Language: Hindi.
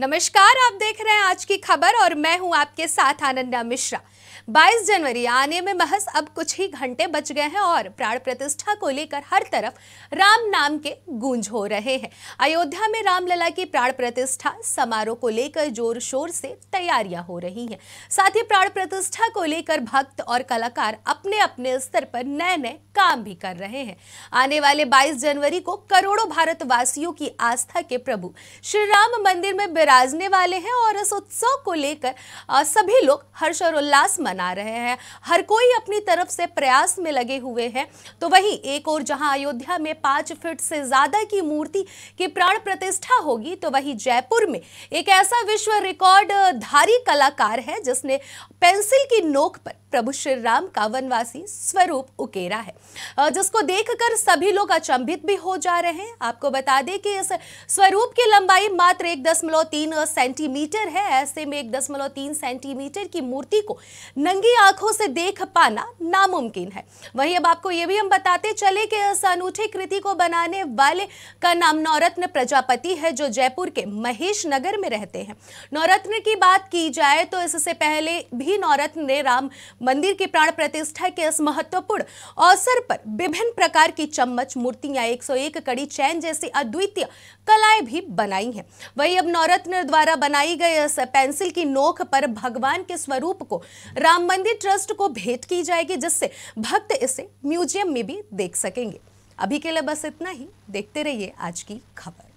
नमस्कार आप देख रहे हैं आज की खबर और मैं हूं आपके साथ आनंदा मिश्रा 22 जनवरी आने में महज अब कुछ ही घंटे बच गए हैं और प्राण प्रतिष्ठा को लेकर हर तरफ राम नाम के गूंज हो रहे हैं अयोध्या में रामलला की प्राण प्रतिष्ठा समारोह को लेकर जोर शोर से तैयारियां हो रही हैं साथ ही प्राण प्रतिष्ठा को लेकर भक्त और कलाकार अपने अपने स्तर पर नए नए काम भी कर रहे हैं आने वाले बाईस जनवरी को करोड़ों भारतवासियों की आस्था के प्रभु श्री राम मंदिर में विराजने वाले हैं और इस उत्सव को लेकर सभी लोग हर्ष और उल्लास मना रहे हैं हर कोई अपनी तरफ से प्रयास में लगे हुए हैं तो वहीं एक और जहां अयोध्या में पाँच फीट से ज़्यादा की मूर्ति की प्राण प्रतिष्ठा होगी तो वहीं जयपुर में एक ऐसा विश्व रिकॉर्ड धारी कलाकार है जिसने पेंसिल की नोक पर प्रभु श्री राम का वनवासी स्वरूप उकेरा है जिसको देखकर सभी लोग अचंभित भी हो जा रहे हैं आपको बता दें कि इस स्वरूप की लंबाई मात्र एक दशमलव तीन सेंटीमीटर है ऐसे में एक दशमलव तीन सेंटीमीटर की मूर्ति को नंगी आंखों से देख पाना नामुमकिन है वहीं अब आपको ये भी हम बताते चले कि इस अनूठे कृति को बनाने वाले का नाम नवरत्न प्रजापति है जो जयपुर के महेश नगर में रहते हैं नवरत्न की बात की जाए तो इससे पहले भी नवरत्न ने राम मंदिर की प्राण प्रतिष्ठा के इस महत्वपूर्ण अवसर पर विभिन्न प्रकार की चम्मच मूर्तियां 101 कड़ी चैन जैसी अद्वितीय कलाएं भी बनाई हैं वही अब नवरत्न पार्टनर द्वारा बनाई गई इस पेंसिल की नोक पर भगवान के स्वरूप को राम मंदिर ट्रस्ट को भेंट की जाएगी जिससे भक्त इसे म्यूजियम में भी देख सकेंगे अभी के लिए बस इतना ही देखते रहिए आज की खबर